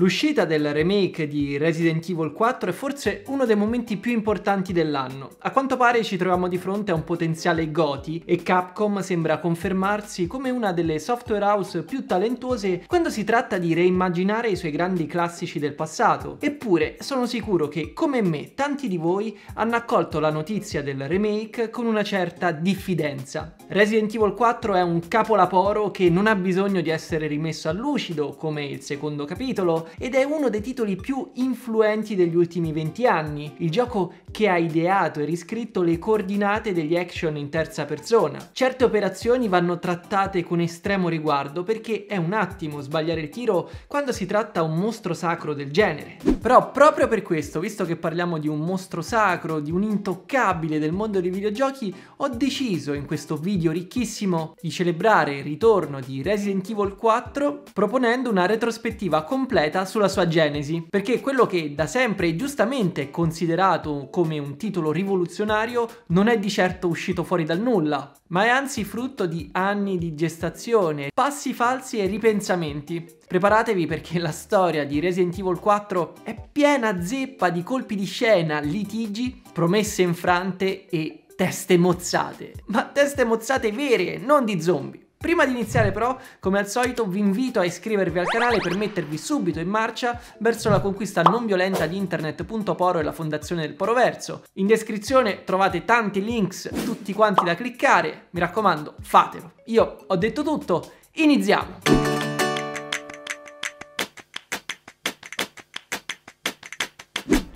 L'uscita del remake di Resident Evil 4 è forse uno dei momenti più importanti dell'anno. A quanto pare ci troviamo di fronte a un potenziale goti e Capcom sembra confermarsi come una delle software house più talentuose quando si tratta di reimmaginare i suoi grandi classici del passato. Eppure sono sicuro che, come me, tanti di voi hanno accolto la notizia del remake con una certa diffidenza. Resident Evil 4 è un capolaporo che non ha bisogno di essere rimesso a lucido come il secondo capitolo, ed è uno dei titoli più influenti degli ultimi 20 anni, il gioco che ha ideato e riscritto le coordinate degli action in terza persona. Certe operazioni vanno trattate con estremo riguardo perché è un attimo sbagliare il tiro quando si tratta un mostro sacro del genere. Però proprio per questo, visto che parliamo di un mostro sacro, di un intoccabile del mondo dei videogiochi, ho deciso in questo video ricchissimo di celebrare il ritorno di Resident Evil 4 proponendo una retrospettiva completa documenta sulla sua genesi, perché quello che da sempre giustamente è considerato come un titolo rivoluzionario non è di certo uscito fuori dal nulla, ma è anzi frutto di anni di gestazione, passi falsi e ripensamenti. Preparatevi perché la storia di Resident Evil 4 è piena zeppa di colpi di scena, litigi, promesse infrante e teste mozzate. Ma teste mozzate vere, non di zombie. Prima di iniziare però, come al solito, vi invito a iscrivervi al canale per mettervi subito in marcia verso la conquista non violenta di internet.poro e la fondazione del Poroverso. In descrizione trovate tanti links, tutti quanti da cliccare, mi raccomando, fatelo. Io ho detto tutto, iniziamo!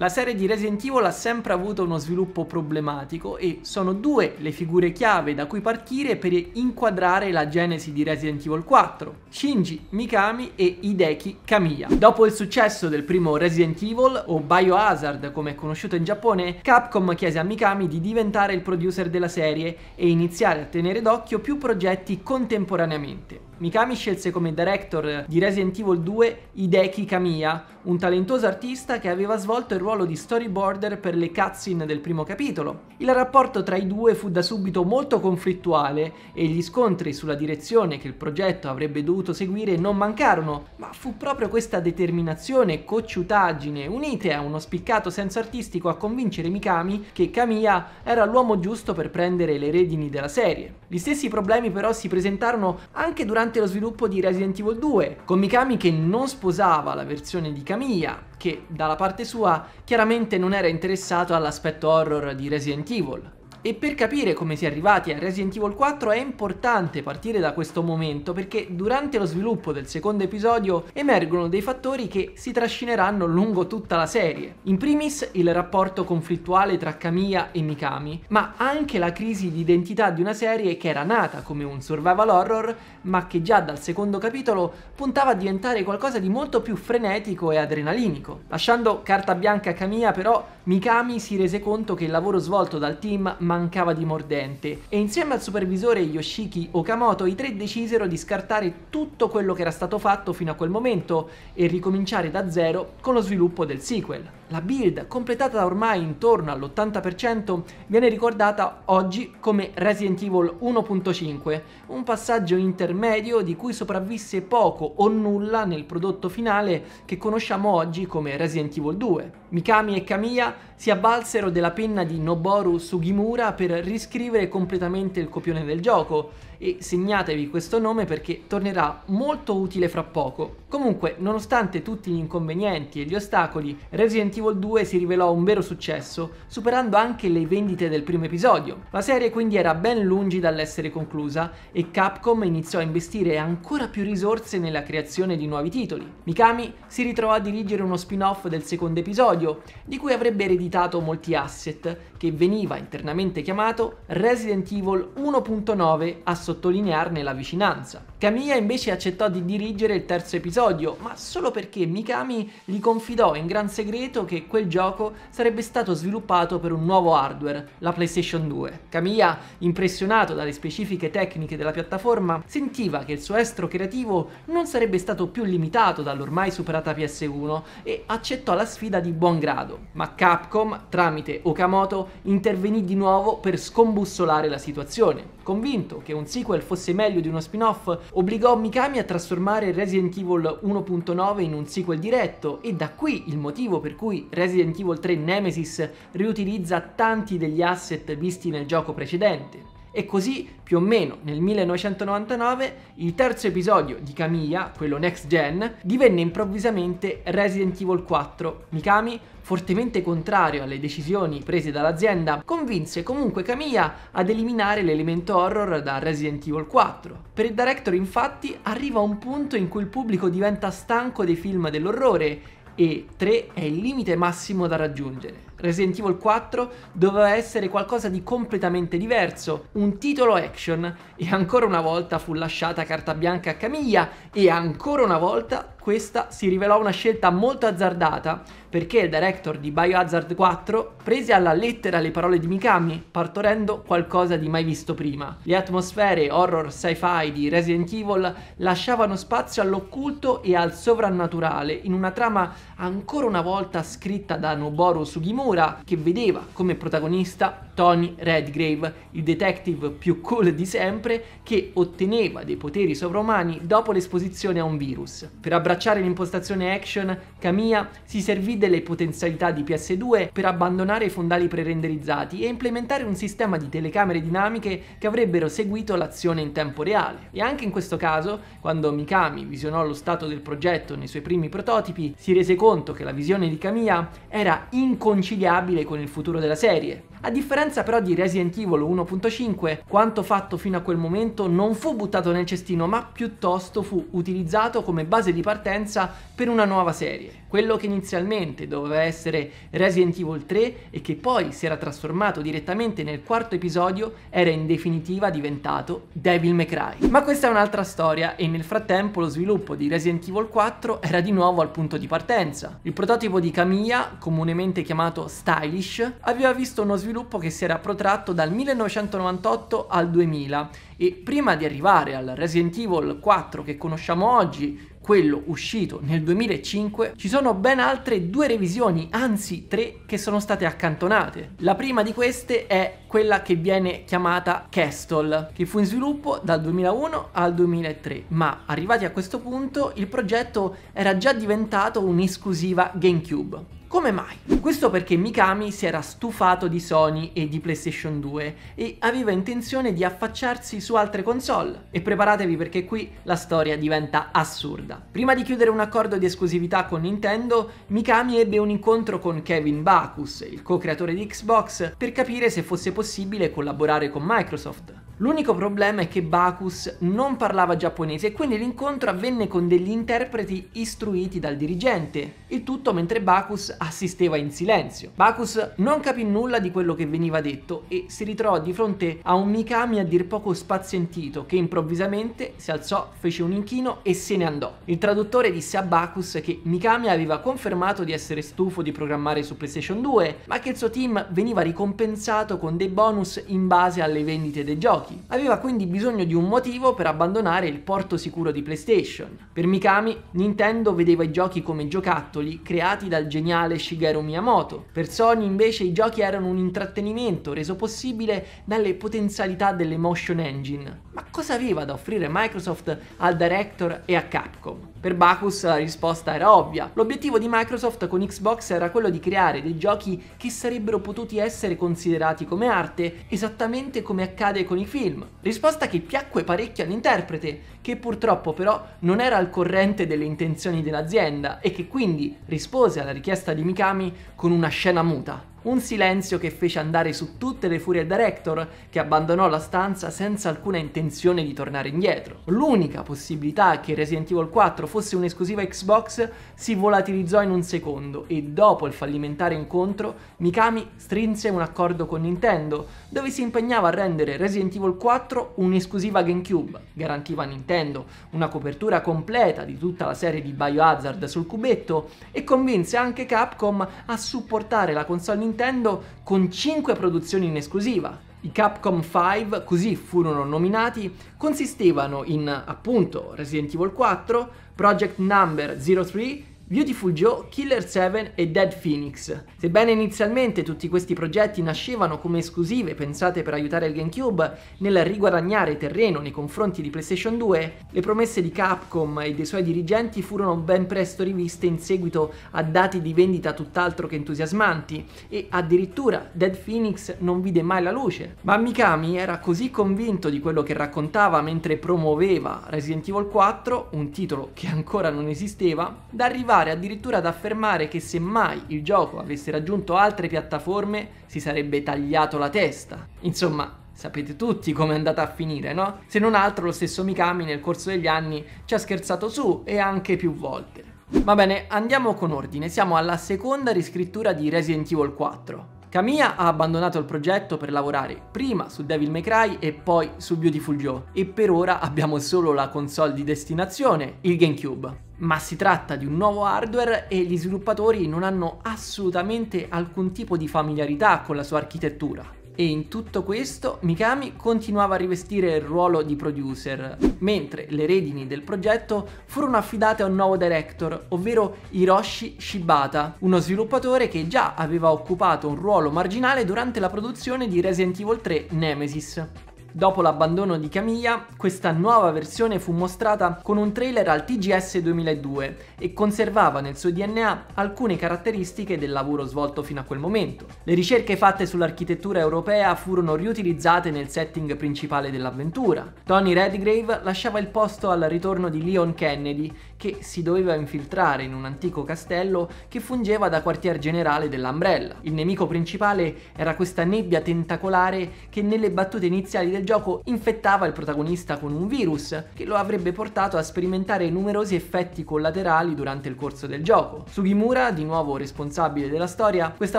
La serie di Resident Evil ha sempre avuto uno sviluppo problematico e sono due le figure chiave da cui partire per inquadrare la genesi di Resident Evil 4, Shinji Mikami e Hideki Kamiya. Dopo il successo del primo Resident Evil, o Biohazard come è conosciuto in Giappone, Capcom chiese a Mikami di diventare il producer della serie e iniziare a tenere d'occhio più progetti contemporaneamente. Mikami scelse come director di Resident Evil 2 Hideki Kamiya, un talentuoso artista che aveva svolto il ruolo di storyboarder per le cutscene del primo capitolo. Il rapporto tra i due fu da subito molto conflittuale e gli scontri sulla direzione che il progetto avrebbe dovuto seguire non mancarono, ma fu proprio questa determinazione e cocciutaggine unite a uno spiccato senso artistico a convincere Mikami che Kamiya era l'uomo giusto per prendere le redini della serie. Gli stessi problemi però si presentarono anche durante durante lo sviluppo di Resident Evil 2, con Mikami che non sposava la versione di Camilla, che dalla parte sua chiaramente non era interessato all'aspetto horror di Resident Evil e per capire come si è arrivati a Resident Evil 4 è importante partire da questo momento perché durante lo sviluppo del secondo episodio emergono dei fattori che si trascineranno lungo tutta la serie. In primis il rapporto conflittuale tra Kamiya e Mikami, ma anche la crisi di identità di una serie che era nata come un survival horror ma che già dal secondo capitolo puntava a diventare qualcosa di molto più frenetico e adrenalinico. Lasciando carta bianca a Kamiya però Mikami si rese conto che il lavoro svolto dal team mancava di mordente e insieme al supervisore Yoshiki Okamoto i tre decisero di scartare tutto quello che era stato fatto fino a quel momento e ricominciare da zero con lo sviluppo del sequel. La build, completata ormai intorno all'80%, viene ricordata oggi come Resident Evil 1.5, un passaggio intermedio di cui sopravvisse poco o nulla nel prodotto finale che conosciamo oggi come Resident Evil 2. Mikami e Kamiya si avvalsero della penna di Noboru Sugimura per riscrivere completamente il copione del gioco, e segnatevi questo nome perché tornerà molto utile fra poco. Comunque, nonostante tutti gli inconvenienti e gli ostacoli, Resident Evil 2 si rivelò un vero successo, superando anche le vendite del primo episodio. La serie quindi era ben lungi dall'essere conclusa e Capcom iniziò a investire ancora più risorse nella creazione di nuovi titoli. Mikami si ritrovò a dirigere uno spin-off del secondo episodio, di cui avrebbe ereditato molti asset, che veniva internamente chiamato Resident Evil 1.9 Associated sottolinearne la vicinanza. Camilla invece accettò di dirigere il terzo episodio, ma solo perché Mikami gli confidò in gran segreto che quel gioco sarebbe stato sviluppato per un nuovo hardware, la PlayStation 2. Camilla, impressionato dalle specifiche tecniche della piattaforma, sentiva che il suo estro creativo non sarebbe stato più limitato dall'ormai superata PS1 e accettò la sfida di buon grado. Ma Capcom, tramite Okamoto, intervenì di nuovo per scombussolare la situazione, convinto che un sequel sequel fosse meglio di uno spin-off, obbligò Mikami a trasformare Resident Evil 1.9 in un sequel diretto e da qui il motivo per cui Resident Evil 3 Nemesis riutilizza tanti degli asset visti nel gioco precedente. E così più o meno nel 1999 il terzo episodio di Kamiya, quello next gen, divenne improvvisamente Resident Evil 4. Mikami, fortemente contrario alle decisioni prese dall'azienda, convinse comunque Kamiya ad eliminare l'elemento horror da Resident Evil 4. Per il director infatti arriva un punto in cui il pubblico diventa stanco dei film dell'orrore e 3 è il limite massimo da raggiungere. Resident Evil 4 doveva essere qualcosa di completamente diverso, un titolo action e ancora una volta fu lasciata carta bianca a Camiglia e ancora una volta questa si rivelò una scelta molto azzardata perché il director di Biohazard 4 prese alla lettera le parole di Mikami, partorendo qualcosa di mai visto prima. Le atmosfere horror sci-fi di Resident Evil lasciavano spazio all'occulto e al sovrannaturale in una trama ancora una volta scritta da Noboru Sugimura, che vedeva come protagonista Tony Redgrave, il detective più cool di sempre, che otteneva dei poteri sovrumani dopo l'esposizione a un virus. Per abbracciare l'impostazione action, Kamiya si servì delle potenzialità di PS2 per abbandonare i fondali pre-renderizzati e implementare un sistema di telecamere dinamiche che avrebbero seguito l'azione in tempo reale. E anche in questo caso, quando Mikami visionò lo stato del progetto nei suoi primi prototipi, si rese conto che la visione di Kamiya era inconciliabile con il futuro della serie. A differenza però di Resident Evil 1.5, quanto fatto fino a quel momento non fu buttato nel cestino, ma piuttosto fu utilizzato come base di partenza per una nuova serie quello che inizialmente doveva essere Resident Evil 3 e che poi si era trasformato direttamente nel quarto episodio, era in definitiva diventato Devil May Cry. Ma questa è un'altra storia e nel frattempo lo sviluppo di Resident Evil 4 era di nuovo al punto di partenza. Il prototipo di Camilla, comunemente chiamato Stylish, aveva visto uno sviluppo che si era protratto dal 1998 al 2000 e prima di arrivare al Resident Evil 4 che conosciamo oggi, quello uscito nel 2005, ci sono ben altre due revisioni, anzi tre, che sono state accantonate. La prima di queste è quella che viene chiamata Castle, che fu in sviluppo dal 2001 al 2003, ma arrivati a questo punto il progetto era già diventato un'esclusiva GameCube. Come mai? Questo perché Mikami si era stufato di Sony e di PlayStation 2 e aveva intenzione di affacciarsi su altre console. E preparatevi perché qui la storia diventa assurda. Prima di chiudere un accordo di esclusività con Nintendo, Mikami ebbe un incontro con Kevin Bacus, il co-creatore di Xbox, per capire se fosse possibile collaborare con Microsoft. L'unico problema è che Bacchus non parlava giapponese e quindi l'incontro avvenne con degli interpreti istruiti dal dirigente, il tutto mentre Bacchus assisteva in silenzio. Bacchus non capì nulla di quello che veniva detto e si ritrovò di fronte a un Mikami a dir poco spazientito che improvvisamente si alzò, fece un inchino e se ne andò. Il traduttore disse a Bacchus che Mikami aveva confermato di essere stufo di programmare su PlayStation 2, ma che il suo team veniva ricompensato con dei bonus in base alle vendite dei giochi giochi. Aveva quindi bisogno di un motivo per abbandonare il porto sicuro di PlayStation. Per Mikami, Nintendo vedeva i giochi come giocattoli creati dal geniale Shigeru Miyamoto. Per Sony invece i giochi erano un intrattenimento reso possibile dalle potenzialità delle motion Engine. Ma cosa aveva da offrire Microsoft al Director e a Capcom? Per Bacchus la risposta era ovvia. L'obiettivo di Microsoft con Xbox era quello di creare dei giochi che sarebbero potuti essere considerati come arte, esattamente come accade con i film. Risposta che piacque parecchio all'interprete, che purtroppo però non era al corrente delle intenzioni dell'azienda e che quindi rispose alla richiesta di Mikami con una scena muta. Un silenzio che fece andare su tutte le furie il director, che abbandonò la stanza senza alcuna intenzione di tornare indietro. L'unica possibilità che Resident Evil 4 fosse un'esclusiva Xbox si volatilizzò in un secondo e dopo il fallimentare incontro Mikami strinse un accordo con Nintendo, dove si impegnava a rendere Resident Evil 4 un'esclusiva GameCube, garantiva a Nintendo garantendo una copertura completa di tutta la serie di Biohazard sul cubetto e convinse anche Capcom a supportare la console Nintendo con 5 produzioni in esclusiva, i Capcom 5, così furono nominati, consistevano in appunto Resident Evil 4, Project Number 03, Beautiful Joe, Killer 7 e Dead Phoenix. Sebbene inizialmente tutti questi progetti nascevano come esclusive pensate per aiutare il GameCube nel riguadagnare terreno nei confronti di PlayStation 2, le promesse di Capcom e dei suoi dirigenti furono ben presto riviste in seguito a dati di vendita tutt'altro che entusiasmanti e addirittura Dead Phoenix non vide mai la luce. Ma Mikami era così convinto di quello che raccontava mentre promuoveva Resident Evil 4, un titolo che ancora non esisteva, da arrivare arrivare addirittura ad affermare che se mai il gioco avesse raggiunto altre piattaforme si sarebbe tagliato la testa. Insomma, Sapete tutti come è andata a finire, no? Se non altro lo stesso Mikami nel corso degli anni ci ha scherzato su e anche più volte. Va bene, andiamo con ordine, siamo alla seconda riscrittura di Resident Evil 4. Kamiya ha abbandonato il progetto per lavorare prima su Devil May Cry e poi su Beautiful Joe e per ora abbiamo solo la console di destinazione, il GameCube. Ma si tratta di un nuovo hardware e gli sviluppatori non hanno assolutamente alcun tipo di familiarità con la sua architettura e in tutto questo Mikami continuava a rivestire il ruolo di producer, mentre le redini del progetto furono affidate a un nuovo director, ovvero Hiroshi Shibata, uno sviluppatore che già aveva occupato un ruolo marginale durante la produzione di Resident Evil 3 Nemesis. Dopo l'abbandono di Camilla, questa nuova versione fu mostrata con un trailer al TGS 2002 e conservava nel suo DNA alcune caratteristiche del lavoro svolto fino a quel momento. Le ricerche fatte sull'architettura europea furono riutilizzate nel setting principale dell'avventura. Tony Redgrave lasciava il posto al ritorno di Leon Kennedy, che si doveva infiltrare in un antico castello che fungeva da quartier generale dell'Umbrella. Il nemico principale era questa nebbia tentacolare che nelle battute iniziali del del gioco infettava il protagonista con un virus che lo avrebbe portato a sperimentare numerosi effetti collaterali durante il corso del gioco. Sugimura, di nuovo responsabile della storia, questa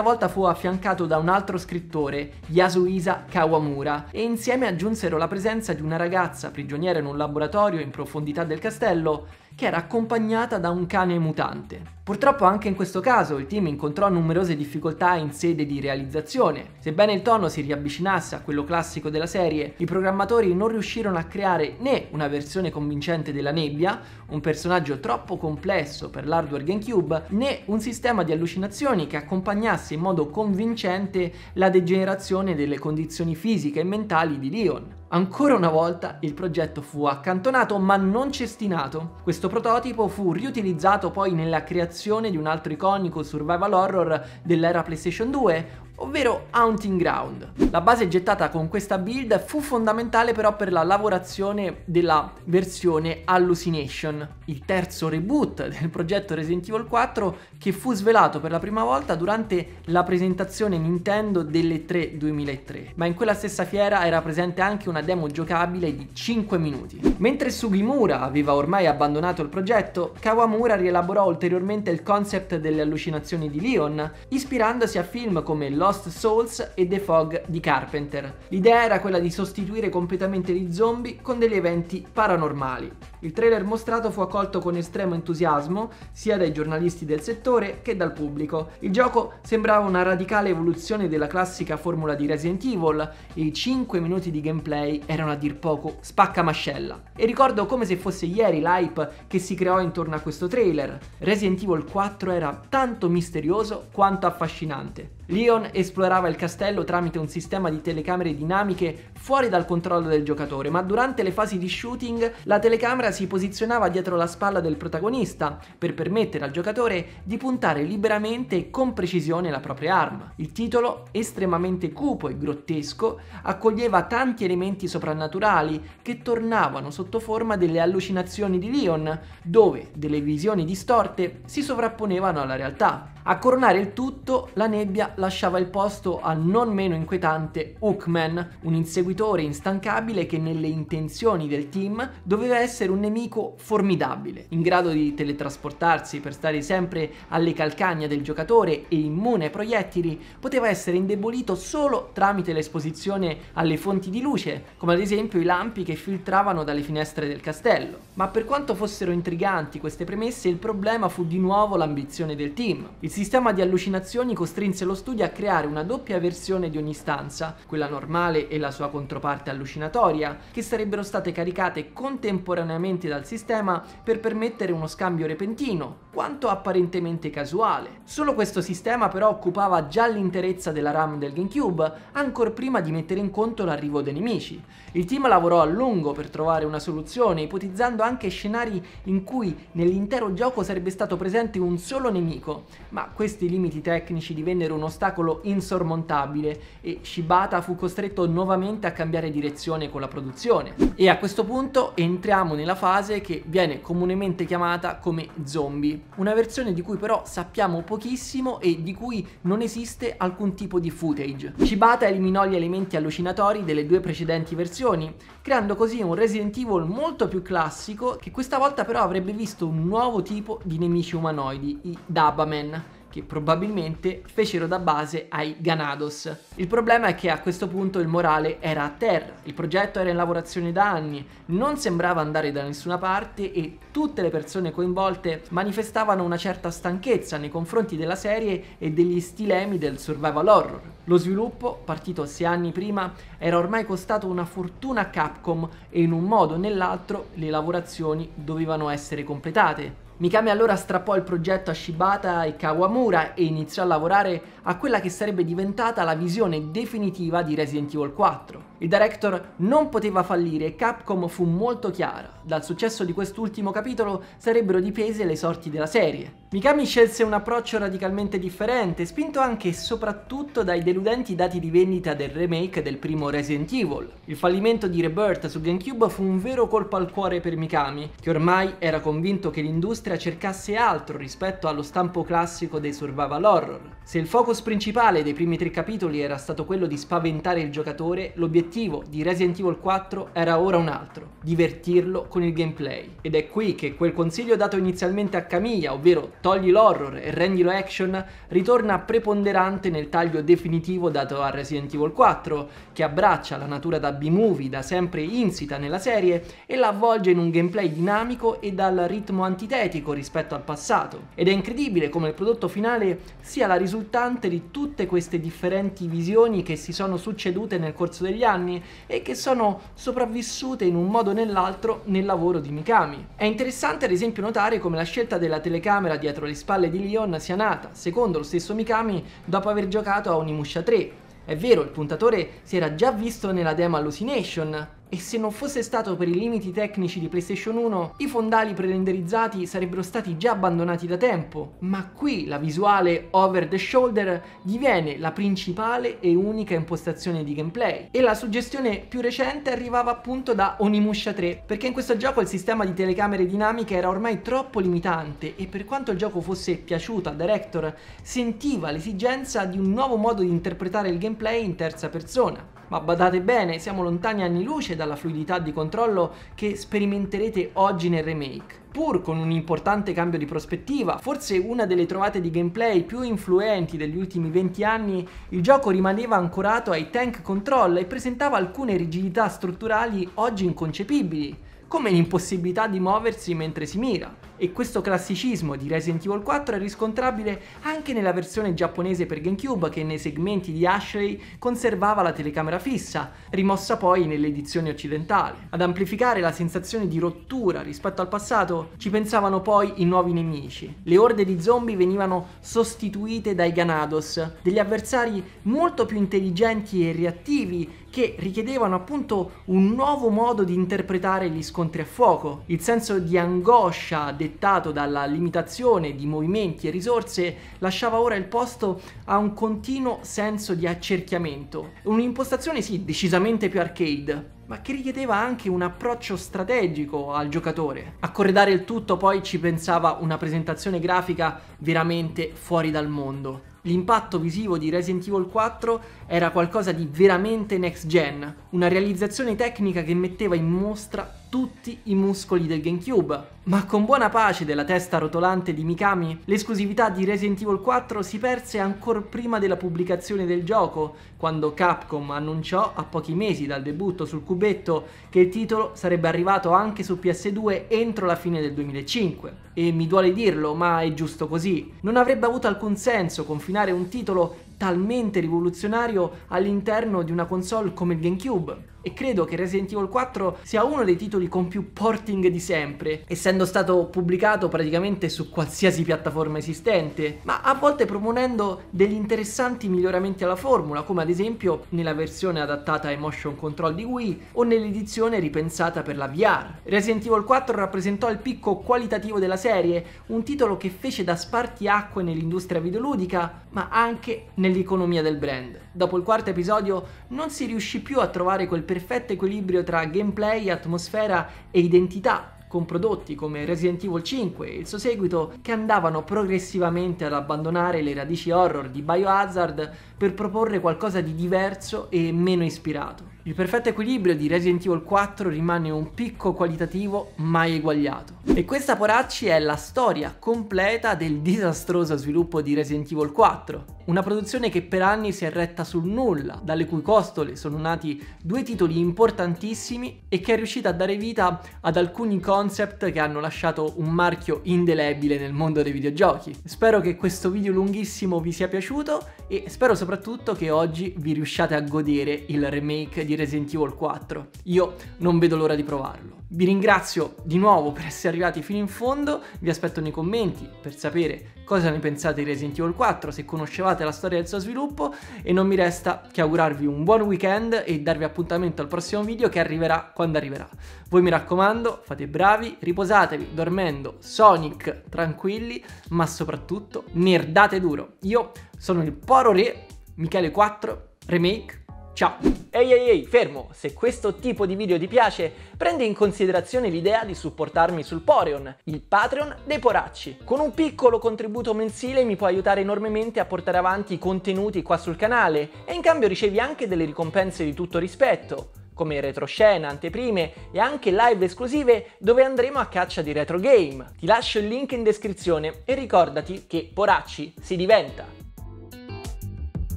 volta fu affiancato da un altro scrittore, Yasuisa Kawamura, e insieme aggiunsero la presenza di una ragazza prigioniera in un laboratorio in profondità del castello che era accompagnata da un cane mutante. Purtroppo anche in questo caso il team incontrò numerose difficoltà in sede di realizzazione. Sebbene il tono si riavvicinasse a quello classico della serie, i programmatori non riuscirono a creare né una versione convincente della nebbia, un personaggio troppo complesso per l'hardware GameCube, né un sistema di allucinazioni che accompagnasse in modo convincente la degenerazione delle condizioni fisiche e mentali di Leon. Ancora una volta il progetto fu accantonato ma non cestinato. Questo prototipo fu riutilizzato poi nella creazione di un altro iconico survival horror dell'era PlayStation 2, ovvero Hunting Ground. La base gettata con questa build fu fondamentale però per la lavorazione della versione Hallucination, il terzo reboot del progetto Resident Evil 4 che fu svelato per la prima volta durante la presentazione Nintendo delle 3 2003, ma in quella stessa fiera era presente anche una demo giocabile di 5 minuti. Mentre Sugimura aveva ormai abbandonato il progetto, Kawamura rielaborò ulteriormente il concept delle allucinazioni di Leon, ispirandosi a film come Love Lost Souls e The Fog di Carpenter. L'idea era quella di sostituire completamente gli zombie con degli eventi paranormali. Il trailer mostrato fu accolto con estremo entusiasmo sia dai giornalisti del settore che dal pubblico. Il gioco sembrava una radicale evoluzione della classica formula di Resident Evil e i 5 minuti di gameplay erano a dir poco spaccamascella. E ricordo come se fosse ieri l'hype che si creò intorno a questo trailer. Resident Evil 4 era tanto misterioso quanto affascinante. Leon esplorava il castello tramite un sistema di telecamere dinamiche fuori dal controllo del giocatore, ma durante le fasi di shooting la telecamera si posizionava dietro la spalla del protagonista per permettere al giocatore di puntare liberamente e con precisione la propria arma. Il titolo, estremamente cupo e grottesco, accoglieva tanti elementi soprannaturali che tornavano sotto forma delle allucinazioni di Leon, dove delle visioni distorte si sovrapponevano alla realtà. A coronare il tutto, la nebbia lasciava il posto al non meno inquietante Hookman, un inseguitore instancabile che nelle intenzioni del team doveva essere un nemico formidabile, in grado di teletrasportarsi per stare sempre alle calcagna del giocatore e immune ai proiettili, poteva essere indebolito solo tramite l'esposizione alle fonti di luce, come ad esempio i lampi che filtravano dalle finestre del castello. Ma per quanto fossero intriganti queste premesse, il problema fu di nuovo l'ambizione del team. Il sistema di allucinazioni costrinse lo studio a creare una doppia versione di ogni stanza, quella normale e la sua controparte allucinatoria, che sarebbero state caricate contemporaneamente dal sistema per permettere uno scambio repentino, quanto apparentemente casuale. Solo questo sistema però occupava già l'interezza della RAM del GameCube, ancor prima di mettere in conto l'arrivo dei nemici. Il team lavorò a lungo per trovare una soluzione, ipotizzando anche scenari in cui nell'intero gioco sarebbe stato presente un solo nemico, ma questi limiti tecnici divennero un ostacolo insormontabile e Shibata fu costretto nuovamente a cambiare direzione con la produzione. E a questo punto entriamo nella fase che viene comunemente chiamata come zombie, una versione di cui però sappiamo pochissimo e di cui non esiste alcun tipo di footage. Shibata eliminò gli elementi allucinatori delle due precedenti versioni, creando così un Resident Evil molto più classico che questa volta però avrebbe visto un nuovo tipo di nemici umanoidi, i Dabamen che probabilmente fecero da base ai Ganados. Il problema è che a questo punto il morale era a terra, il progetto era in lavorazione da anni, non sembrava andare da nessuna parte e tutte le persone coinvolte manifestavano una certa stanchezza nei confronti della serie e degli stilemi del survival horror. Lo sviluppo, partito sei anni prima, era ormai costato una fortuna a Capcom e in un modo o nell'altro le lavorazioni dovevano essere completate. Mikami allora strappò il progetto a Shibata e Kawamura e iniziò a lavorare a quella che sarebbe diventata la visione definitiva di Resident Evil 4. Il director non poteva fallire e Capcom fu molto chiara, dal successo di quest'ultimo capitolo sarebbero dipese le sorti della serie. Mikami scelse un approccio radicalmente differente, spinto anche e soprattutto dai deludenti dati di vendita del remake del primo Resident Evil. Il fallimento di Rebirth su GameCube fu un vero colpo al cuore per Mikami, che ormai era convinto che l'industria l'industria cercasse altro rispetto allo stampo classico dei survival horror. Se il focus principale dei primi tre capitoli era stato quello di spaventare il giocatore, l'obiettivo di Resident Evil 4 era ora un altro, divertirlo con il gameplay. Ed è qui che quel consiglio dato inizialmente a Camilla, ovvero togli l'horror e rendilo action, ritorna preponderante nel taglio definitivo dato a Resident Evil 4, che abbraccia la natura da B-movie da sempre insita nella serie e la avvolge in un gameplay dinamico e dal ritmo antitetico estetico rispetto al passato ed è incredibile come il prodotto finale sia la risultante di tutte queste differenti visioni che si sono succedute nel corso degli anni e che sono sopravvissute in un modo o nell'altro nel lavoro di Mikami. È interessante ad esempio notare come la scelta della telecamera dietro le spalle di Leon sia nata, secondo lo stesso Mikami, dopo aver giocato a Onimusha 3. È vero, il puntatore si era già visto nella demo Hallucination, e se non fosse stato per i limiti tecnici di PlayStation 1, i fondali pre-renderizzati sarebbero stati già abbandonati da tempo, ma qui la visuale over the shoulder diviene la principale e unica impostazione di gameplay e la suggestione più recente arrivava appunto da Onimusha 3, perché in questo gioco il sistema di telecamere dinamiche era ormai troppo limitante e per quanto il gioco fosse piaciuto al director sentiva l'esigenza di un nuovo modo di interpretare il gameplay in terza persona ma badate bene, siamo lontani anni luce dalla fluidità di controllo che sperimenterete oggi nel remake. Pur con un importante cambio di prospettiva, forse una delle trovate di gameplay più influenti degli ultimi 20 anni, il gioco rimaneva ancorato ai tank control e presentava alcune rigidità strutturali oggi inconcepibili come l'impossibilità di muoversi mentre si mira. E questo classicismo di Resident Evil 4 è riscontrabile anche nella versione giapponese per GameCube che nei segmenti di Ashley conservava la telecamera fissa, rimossa poi nell'edizione occidentale. Ad amplificare la sensazione di rottura rispetto al passato ci pensavano poi i nuovi nemici. Le orde di zombie venivano sostituite dai Ganados, degli avversari molto più intelligenti e reattivi che richiedevano appunto un nuovo modo di interpretare gli scontri a fuoco. Il senso di angoscia dettato dalla limitazione di movimenti e risorse lasciava ora il posto a un continuo senso di accerchiamento, un'impostazione sì decisamente più arcade, ma che richiedeva anche un approccio strategico al giocatore. A corredare il tutto poi ci pensava una presentazione grafica veramente fuori dal mondo l'impatto visivo di Resident Evil 4 era qualcosa di veramente next gen, una realizzazione tecnica che metteva in mostra tutti i muscoli del GameCube. Ma con buona pace della testa rotolante di Mikami, l'esclusività di Resident Evil 4 si perse ancora prima della pubblicazione del gioco, quando Capcom annunciò a pochi mesi dal debutto sul cubetto che il titolo sarebbe arrivato anche su PS2 entro la fine del 2005. E mi duole dirlo, ma è giusto così. Non avrebbe avuto alcun senso confinare un titolo talmente rivoluzionario all'interno di una console come il GameCube. E credo che Resident Evil 4 sia uno dei titoli con più porting di sempre, essendo stato pubblicato praticamente su qualsiasi piattaforma esistente, ma a volte proponendo degli interessanti miglioramenti alla formula, come ad esempio nella versione adattata ai motion control di Wii o nell'edizione ripensata per la VR. Resident Evil 4 rappresentò il picco qualitativo della serie, un titolo che fece da spartiacque nell'industria videoludica, ma anche nel dell'economia del brand. Dopo il quarto episodio non si riuscì più a trovare quel perfetto equilibrio tra gameplay, atmosfera e identità con prodotti come Resident Evil 5 e il suo seguito che andavano progressivamente ad abbandonare le radici horror di Biohazard per proporre qualcosa di diverso e meno ispirato. Il perfetto equilibrio di Resident Evil 4 rimane un picco qualitativo mai eguagliato. E questa poracci è la storia completa del disastroso sviluppo di Resident Evil 4, una produzione che per anni si è retta sul nulla, dalle cui costole sono nati due titoli importantissimi e che è riuscita a dare vita ad alcuni concept che hanno lasciato un marchio indelebile nel mondo dei videogiochi. Spero che questo video lunghissimo vi sia piaciuto e spero soprattutto che oggi vi riusciate a godere il remake di Resident Evil 4. Io non vedo l'ora di provarlo. Vi ringrazio di nuovo per essere arrivati fino in fondo, vi aspetto nei commenti per sapere cosa ne pensate di Resident Evil 4, se conoscevate la storia del suo sviluppo e non mi resta che augurarvi un buon weekend e darvi appuntamento al prossimo video che arriverà quando arriverà. Voi mi raccomando, fate bravi, riposatevi dormendo, Sonic tranquilli, ma soprattutto nerdate duro. Io sono il Poro Re, Michele 4, Remake Ciao! Ehi ehi ehi, fermo! Se questo tipo di video ti piace, prendi in considerazione l'idea di supportarmi sul Poreon, il Patreon dei Poracci. Con un piccolo contributo mensile mi puoi aiutare enormemente a portare avanti i contenuti qua sul canale e in cambio ricevi anche delle ricompense di tutto rispetto come retroscena, anteprime e anche live esclusive dove andremo a caccia di retro game. Ti lascio il link in descrizione e ricordati che Poracci si diventa!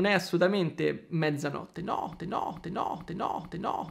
non è assolutamente mezzanotte, notte, notte, notte, notte, notte.